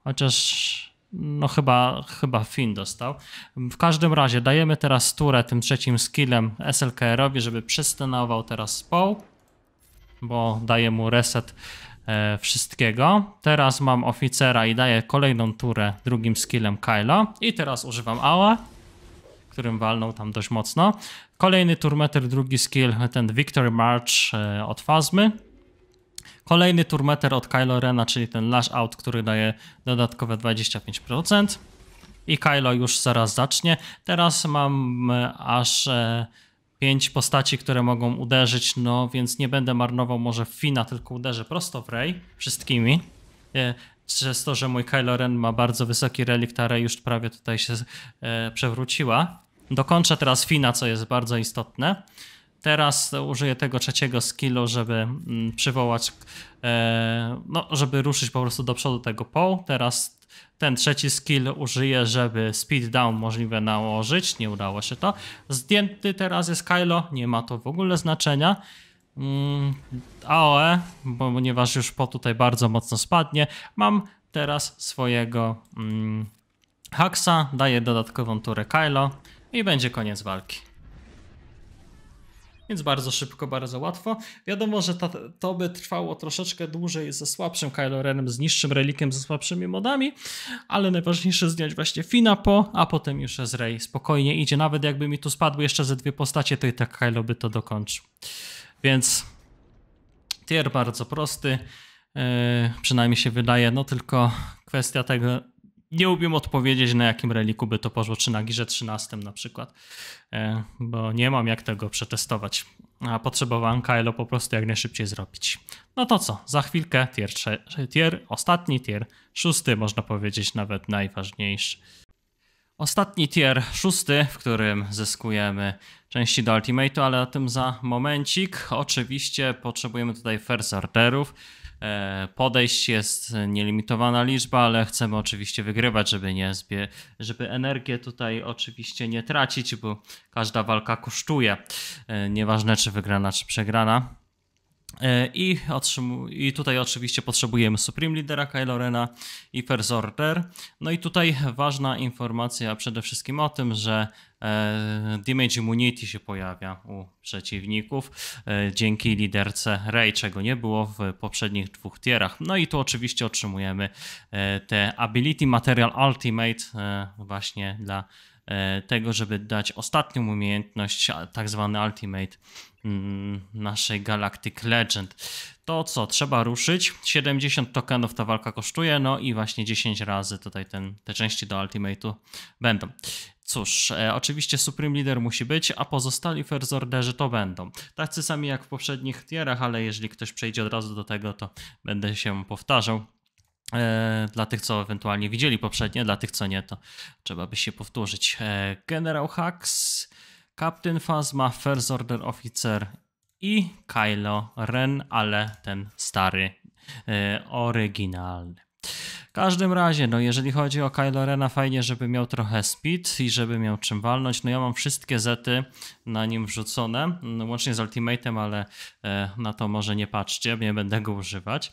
Chociaż no chyba, chyba Finn dostał. W każdym razie dajemy teraz turę tym trzecim skillem SLKR-owi, żeby przestanował teraz Poł, bo daje mu reset e, wszystkiego. Teraz mam oficera i daję kolejną turę drugim skillem Kylo i teraz używam Ała, którym walnął tam dość mocno. Kolejny turmeter, drugi skill, ten Victory March e, od Fazmy Kolejny turmeter od Kylo Rena, czyli ten Lash Out, który daje dodatkowe 25%. I Kylo już zaraz zacznie. Teraz mam aż e, pięć postaci, które mogą uderzyć, no więc nie będę marnował może Fina, tylko uderzę prosto w Rey wszystkimi. E, przez to, że mój Kylo Ren ma bardzo wysoki relikt, a Rey już prawie tutaj się e, przewróciła. Dokończę teraz Fina, co jest bardzo istotne. Teraz użyję tego trzeciego skillu, żeby mm, przywołać, e, no, żeby ruszyć po prostu do przodu tego poł. Teraz ten trzeci skill użyję, żeby speed down możliwe nałożyć. Nie udało się to. Zdjęty teraz jest Kylo, nie ma to w ogóle znaczenia. Mm, AOE, ponieważ już po tutaj bardzo mocno spadnie, mam teraz swojego mm, Haxa, daję dodatkową turę Kylo i będzie koniec walki więc bardzo szybko, bardzo łatwo. Wiadomo, że ta, to by trwało troszeczkę dłużej ze słabszym Kylo Renem, z niższym relikiem, ze słabszymi modami, ale najważniejsze zdjąć właśnie Fina po, a potem już z Rey spokojnie idzie. Nawet jakby mi tu spadły jeszcze ze dwie postacie, to i tak Kylo by to dokończył. Więc tier bardzo prosty, yy, przynajmniej się wydaje, no tylko kwestia tego, nie umiem odpowiedzieć, na jakim reliku by to poszło, czy na girze 13 na przykład, e, bo nie mam jak tego przetestować. A potrzebowałem Kylo po prostu jak najszybciej zrobić. No to co, za chwilkę tier, tier ostatni tier, szósty można powiedzieć nawet najważniejszy. Ostatni tier, szósty, w którym zyskujemy części do Ultimate'u, ale o tym za momencik. Oczywiście potrzebujemy tutaj first orderów E, podejść, jest nielimitowana liczba, ale chcemy oczywiście wygrywać, żeby nie zbie, żeby energię tutaj oczywiście nie tracić, bo każda walka kosztuje. E, nieważne czy wygrana, czy przegrana. E, I, I, tutaj oczywiście potrzebujemy Supreme Leadera Kylorena i First Order. No i tutaj ważna informacja przede wszystkim o tym, że Damage Immunity się pojawia u przeciwników e, dzięki liderce Rey, czego nie było w poprzednich dwóch tierach. No i tu oczywiście otrzymujemy e, te Ability Material Ultimate e, właśnie dla tego, żeby dać ostatnią umiejętność, tak zwany Ultimate mm, naszej Galactic Legend. To co, trzeba ruszyć. 70 tokenów ta walka kosztuje, no i właśnie 10 razy tutaj ten, te części do Ultimate'u będą. Cóż, e, oczywiście Supreme Leader musi być, a pozostali First Orderzy to będą. Tacy sami jak w poprzednich tierach, ale jeżeli ktoś przejdzie od razu do tego, to będę się powtarzał. E, dla tych, co ewentualnie widzieli poprzednie, dla tych, co nie, to trzeba by się powtórzyć. E, Hux, Captain Phasma, First Order Officer i Kylo Ren, ale ten stary, e, oryginalny. W każdym razie, no jeżeli chodzi o Kylo Rena, fajnie, żeby miał trochę speed i żeby miał czym walnąć. No ja mam wszystkie zety na nim wrzucone, no, łącznie z Ultimatem, ale e, na to może nie patrzcie, nie będę go używać.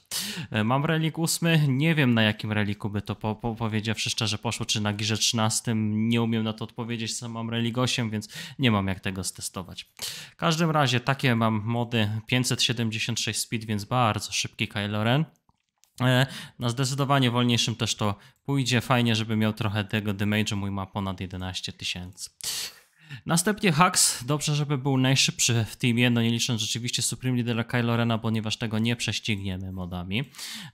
E, mam relik 8, nie wiem na jakim reliku by to po, po, powiedziawszy szczerze poszło, czy na girze 13, nie umiem na to odpowiedzieć, sam mam relik 8, więc nie mam jak tego stestować. W każdym razie takie mam mody 576 speed, więc bardzo szybki Kylo Ren. E, na no, zdecydowanie wolniejszym też to pójdzie. Fajnie, żeby miał trochę tego damage'u, mój ma ponad 11 tysięcy. Następnie Hux, dobrze, żeby był najszybszy w teamie, no nie licząc rzeczywiście Supreme Leadera Kylo Rena, ponieważ tego nie prześcigniemy modami.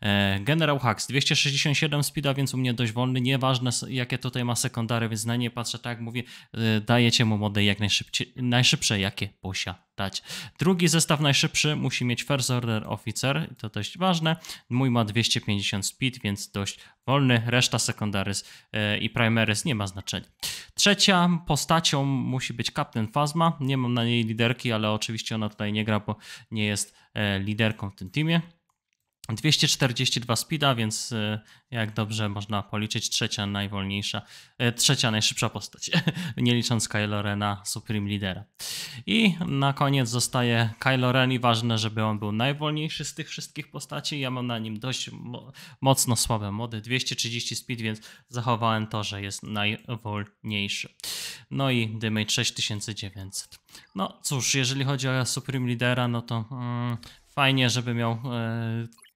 E, General Hux, 267 speeda, więc u mnie dość wolny, nieważne jakie tutaj ma sekundary, więc na nie patrzę tak, mówię, e, dajecie mu mody jak najszybciej, najszybsze jakie posiada dać. Drugi zestaw najszybszy musi mieć First Order Officer, to dość ważne. Mój ma 250 speed, więc dość wolny, reszta secondaries e, i primaries nie ma znaczenia. Trzecia postacią musi być Captain Phasma. Nie mam na niej liderki, ale oczywiście ona tutaj nie gra, bo nie jest e, liderką w tym teamie. 242 speeda, więc y, jak dobrze można policzyć, trzecia najwolniejsza, y, trzecia najszybsza postać, nie licząc Kylo Rena, Supreme Leadera. I na koniec zostaje Kylo Ren i ważne, żeby on był najwolniejszy z tych wszystkich postaci. Ja mam na nim dość mocno słabe mody, 230 speed, więc zachowałem to, że jest najwolniejszy. No i Dymage 6900. No cóż, jeżeli chodzi o Supreme Leadera, no to mm, fajnie, żeby miał... Yy,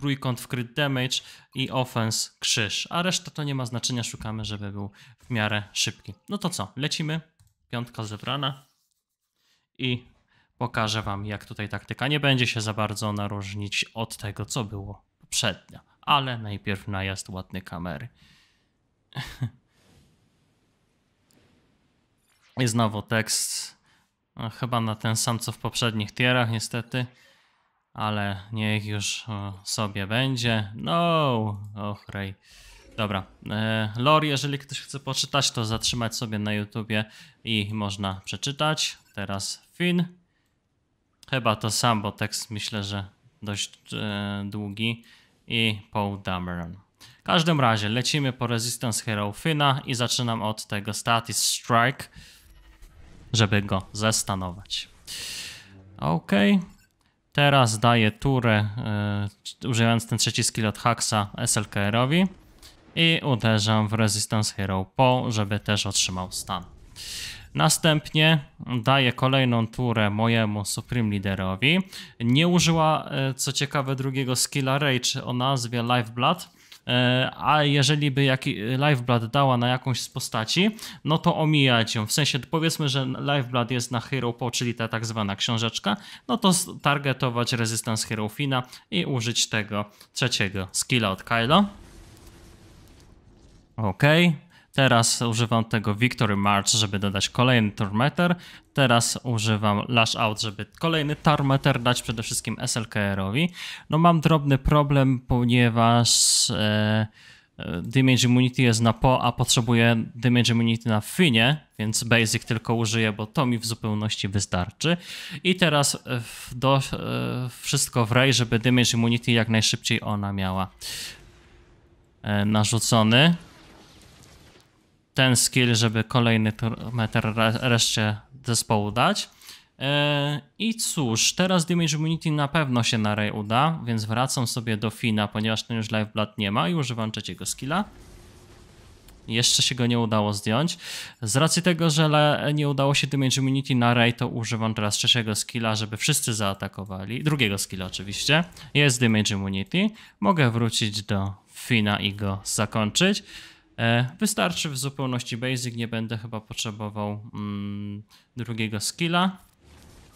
trójkąt wkryt damage i offense krzyż, a reszta to nie ma znaczenia, szukamy, żeby był w miarę szybki. No to co, lecimy, piątka zebrana i pokażę wam jak tutaj taktyka nie będzie się za bardzo naróżnić od tego co było poprzednio, ale najpierw najazd ładny kamery. I znowu tekst, no, chyba na ten sam co w poprzednich tierach niestety ale niech już e, sobie będzie. No, ochrej. Dobra, e, lore, jeżeli ktoś chce poczytać, to zatrzymać sobie na YouTubie i można przeczytać. Teraz Fin. Chyba to sam, bo tekst myślę, że dość e, długi. I Paul Dameron. W każdym razie lecimy po Resistance Hero Fina i zaczynam od tego Status Strike, żeby go zastanować. Okej. Okay. Teraz daję turę, y, używając ten trzeci skill od Haxa SLKR-owi i uderzam w Resistance Hero Po, żeby też otrzymał stan. Następnie daję kolejną turę mojemu Supreme Leaderowi. Nie użyła, e, co ciekawe, drugiego skilla Rage o nazwie Lifeblood, E, a jeżeli by Lifeblood dała na jakąś z postaci, no to omijać ją. W sensie powiedzmy, że Lifeblood jest na Hero Po, czyli ta tak zwana książeczka, no to targetować Resistance Hero Fina i użyć tego trzeciego skilla od Kylo. Okej. Okay. Teraz używam tego Victory March, żeby dodać kolejny Meter. Teraz używam Lash Out, żeby kolejny Meter dać przede wszystkim SLKR-owi. No mam drobny problem, ponieważ e, e, Damage Immunity jest na PO, a potrzebuję Damage Immunity na Finie, więc Basic tylko użyję, bo to mi w zupełności wystarczy. I teraz w, do, e, wszystko w Ray, żeby Damage Immunity jak najszybciej ona miała e, narzucony ten skill, żeby kolejny meter reszcie zespołu dać. E, I cóż, teraz Damage Immunity na pewno się na Ray uda, więc wracam sobie do Fina, ponieważ ten już Lifeblood nie ma i używam trzeciego skilla. Jeszcze się go nie udało zdjąć. Z racji tego, że nie udało się Damage Immunity na Ray, to używam teraz trzeciego skilla, żeby wszyscy zaatakowali. Drugiego skilla oczywiście. Jest Damage Immunity. Mogę wrócić do Fina i go zakończyć. E, wystarczy w zupełności basic, nie będę chyba potrzebował mm, drugiego skilla.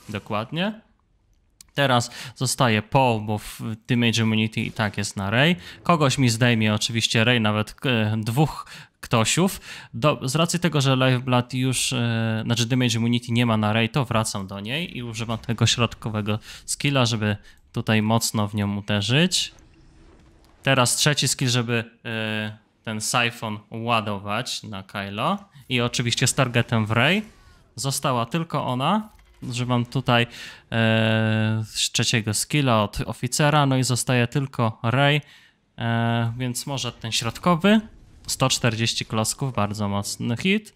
Dokładnie. Teraz zostaje po, bo w Teammate Immunity i tak jest na Ray. Kogoś mi zdejmie oczywiście Ray, nawet e, dwóch ktośów. Do, z racji tego, że Lifeblood już, e, znaczy Damage Immunity nie ma na Ray, to wracam do niej i używam tego środkowego skilla, żeby tutaj mocno w nią uderzyć. Teraz trzeci skill, żeby e, ten Syphon ładować na Kylo i oczywiście z targetem w Rey. Została tylko ona. mam tutaj e, trzeciego skilla od oficera, no i zostaje tylko Rey, e, więc może ten środkowy. 140 klosków, bardzo mocny hit.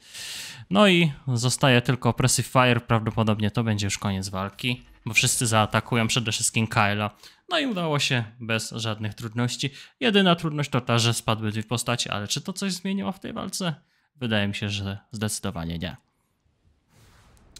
No i zostaje tylko Oppressive Fire, prawdopodobnie to będzie już koniec walki bo wszyscy zaatakują przede wszystkim Kyla. No i udało się bez żadnych trudności. Jedyna trudność to ta, że spadły dwie postacie, ale czy to coś zmieniło w tej walce? Wydaje mi się, że zdecydowanie nie.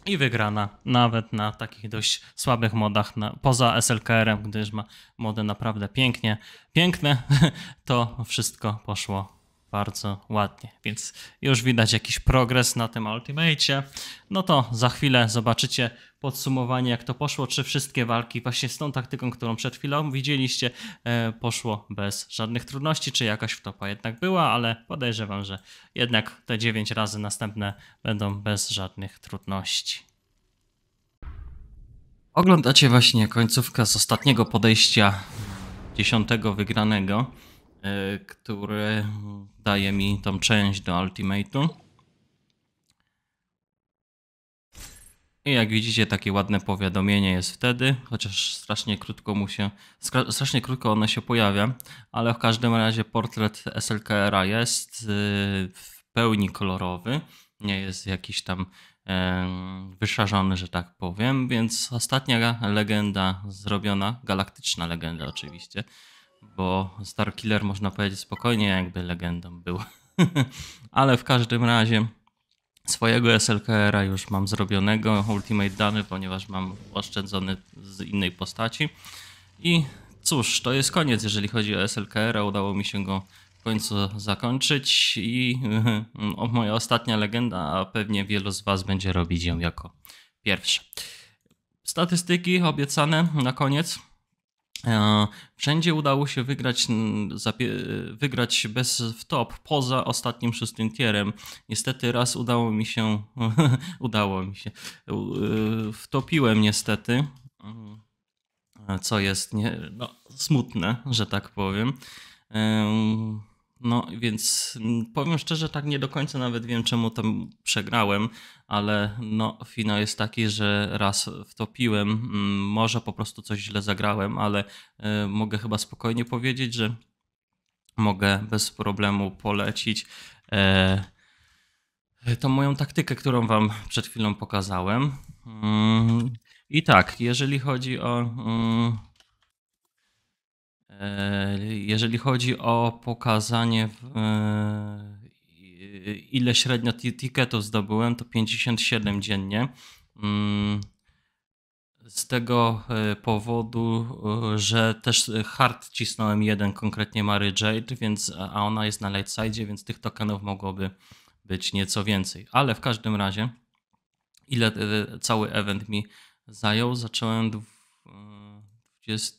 I wygrana, nawet na takich dość słabych modach, na, poza SLKR-em, gdyż ma modę naprawdę pięknie, piękne, to wszystko poszło bardzo ładnie. Więc już widać jakiś progres na tym Ultimate. No to za chwilę zobaczycie podsumowanie, jak to poszło, czy wszystkie walki właśnie z tą taktyką, którą przed chwilą widzieliście, e, poszło bez żadnych trudności, czy jakaś wtopa jednak była, ale podejrzewam, że jednak te 9 razy następne będą bez żadnych trudności. Oglądacie właśnie końcówkę z ostatniego podejścia dziesiątego wygranego, e, który daje mi tą część do ultimate'u. I jak widzicie takie ładne powiadomienie jest wtedy, chociaż strasznie krótko mu się, strasznie krótko ono się pojawia, ale w każdym razie portret SLKR-a jest y, w pełni kolorowy, nie jest jakiś tam wyszarzony, że tak powiem, więc ostatnia legenda zrobiona, galaktyczna legenda oczywiście, bo Starkiller można powiedzieć spokojnie jakby legendą był. Ale w każdym razie swojego SLKR-a już mam zrobionego, Ultimate dany, ponieważ mam oszczędzony z innej postaci. I cóż, to jest koniec, jeżeli chodzi o SLKR-a. Udało mi się go w końcu zakończyć i o, moja ostatnia legenda, a pewnie wielu z Was będzie robić ją jako pierwsza. Statystyki obiecane na koniec. E, wszędzie udało się wygrać, wygrać bez wtop poza ostatnim szóstym tierem. Niestety raz udało mi się, udało mi się, e, wtopiłem niestety, e, co jest nie, no, smutne, że tak powiem. No więc mm, powiem szczerze, tak nie do końca nawet wiem, czemu tam przegrałem, ale no, finał jest taki, że raz wtopiłem, mm, może po prostu coś źle zagrałem, ale e, mogę chyba spokojnie powiedzieć, że mogę bez problemu polecić. Y, tą moją taktykę, którą Wam przed chwilą pokazałem. Mm, I tak, jeżeli chodzi o jeżeli chodzi o pokazanie, e, ile średnio ticketów zdobyłem, to 57 dziennie. Mm, z tego e, powodu, e, że też hard cisnąłem jeden, konkretnie Mary Jade, więc, a ona jest na light side, więc tych tokenów mogłoby być nieco więcej. Ale w każdym razie, ile cały event mi zajął, zacząłem 20.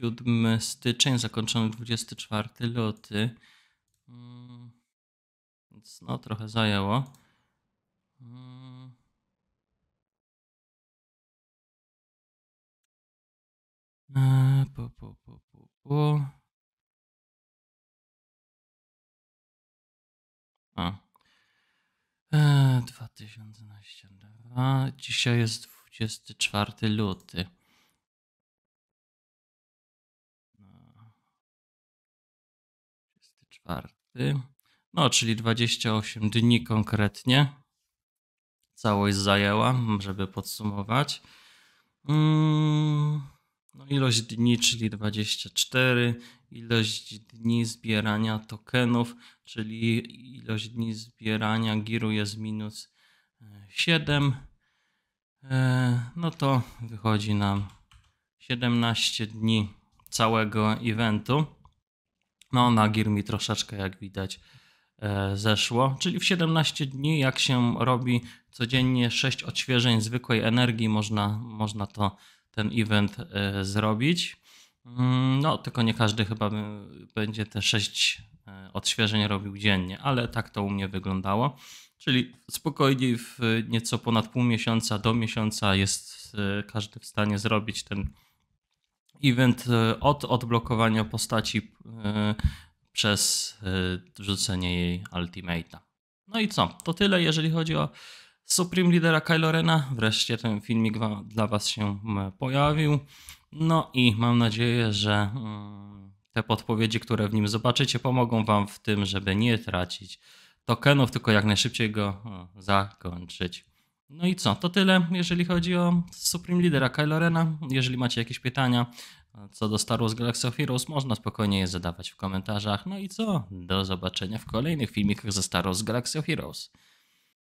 7 styczeń, zakończony 24 luty, mm, Więc no, trochę zajęło. Po, po, po, po, po. A. E, 2022. Dzisiaj jest 24 luty. czwarty. No, czyli 28 dni konkretnie. Całość zajęła, żeby podsumować. Mm, no, ilość dni, czyli 24. Ilość dni zbierania tokenów, czyli ilość dni zbierania giru jest minus 7. E, e, no to wychodzi nam 17 dni całego eventu. No, na gier mi troszeczkę, jak widać, e, zeszło. Czyli w 17 dni, jak się robi codziennie 6 odświeżeń zwykłej energii, można, można to, ten event e, zrobić. Mm, no, tylko nie każdy chyba będzie te 6 e, odświeżeń robił dziennie, ale tak to u mnie wyglądało. Czyli spokojnie w nieco ponad pół miesiąca do miesiąca jest każdy w stanie zrobić ten event e, od odblokowania postaci e, przez e, rzucenie jej ultimate'a. No i co? To tyle, jeżeli chodzi o Supreme Leadera Kylo Rena. Wreszcie ten filmik dla Was się pojawił. No i mam nadzieję, że mm, te podpowiedzi, które w nim zobaczycie, pomogą Wam w tym, żeby nie tracić tokenów, tylko jak najszybciej go zakończyć. No i co? To tyle, jeżeli chodzi o Supreme Leadera Kylo Rena. Jeżeli macie jakieś pytania co do Star Wars Galaxy of Heroes, można spokojnie je zadawać w komentarzach. No i co? Do zobaczenia w kolejnych filmikach ze Star Wars Galaxy of Heroes.